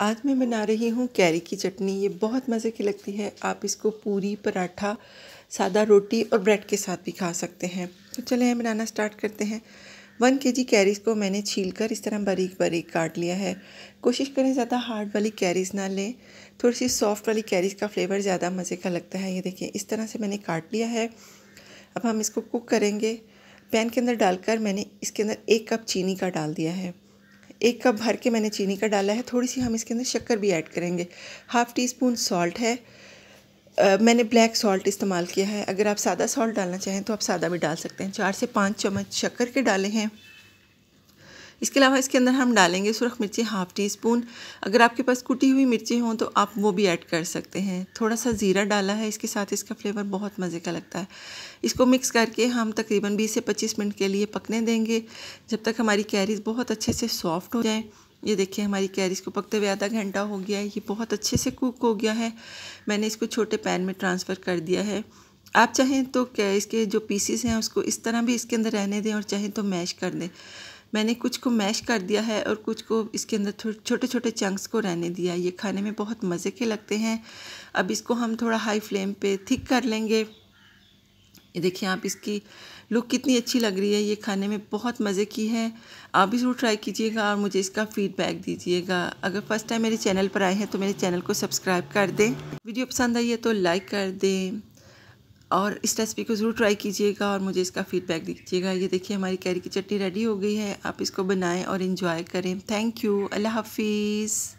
आज मैं बना रही हूँ कैरी की चटनी ये बहुत मज़े की लगती है आप इसको पूरी पराठा सादा रोटी और ब्रेड के साथ भी खा सकते हैं तो चले हम बनाना स्टार्ट करते हैं वन के जी कैरीज़ को मैंने छील कर इस तरह बारीक बारीक काट लिया है कोशिश करें ज़्यादा हार्ड वाली कैरीज़ ना लें थोड़ी सी सॉफ्ट वाली कैरीज़ का फ्लेवर ज़्यादा मज़े का लगता है ये देखिए इस तरह से मैंने काट लिया है अब हम इसको कुक करेंगे पैन के अंदर डालकर मैंने इसके अंदर एक कप चीनी का डाल दिया है एक कप भर के मैंने चीनी का डाला है थोड़ी सी हम इसके अंदर शक्कर भी ऐड करेंगे हाफ़ टी स्पून सॉल्ट है आ, मैंने ब्लैक सॉल्ट इस्तेमाल किया है अगर आप सादा सॉल्ट डालना चाहें तो आप सादा भी डाल सकते हैं चार से पाँच चम्मच शक्कर के डाले हैं इसके अलावा इसके अंदर हम डालेंगे सुरख मिर्ची हाफ़ टी स्पून अगर आपके पास कुटी हुई मिर्ची हों तो आप वो भी ऐड कर सकते हैं थोड़ा सा ज़ीरा डाला है इसके साथ इसका फ्लेवर बहुत मज़े का लगता है इसको मिक्स करके हम तकरीबन बीस से पच्चीस मिनट के लिए पकने देंगे जब तक हमारी कैरीज बहुत अच्छे से सॉफ्ट हो जाएँ ये देखिए हमारी कैरीज को पकते हुए आधा घंटा हो गया है ये बहुत अच्छे से कुक हो गया है मैंने इसको छोटे पैन में ट्रांसफ़र कर दिया है आप चाहें तो क्या इसके जो पीसीस हैं उसको इस तरह भी इसके अंदर रहने दें और चाहें तो मैश कर दें मैंने कुछ को मैश कर दिया है और कुछ को इसके अंदर छोटे छोटे चंक्स को रहने दिया है ये खाने में बहुत मज़े के लगते हैं अब इसको हम थोड़ा हाई फ्लेम पे थिक कर लेंगे ये देखिए आप इसकी लुक कितनी अच्छी लग रही है ये खाने में बहुत मज़े की है आप भी ज़रूर ट्राई कीजिएगा और मुझे इसका फीडबैक दीजिएगा अगर फर्स्ट टाइम मेरे चैनल पर आए हैं तो मेरे चैनल को सब्सक्राइब कर दें वीडियो पसंद आई है तो लाइक कर दें और इस रेसिपी को ज़रूर ट्राई कीजिएगा और मुझे इसका फीडबैक दीजिएगा ये देखिए हमारी कैरी की चटनी रेडी हो गई है आप इसको बनाएं और इन्जॉय करें थैंक यू अल्लाह हाफिज़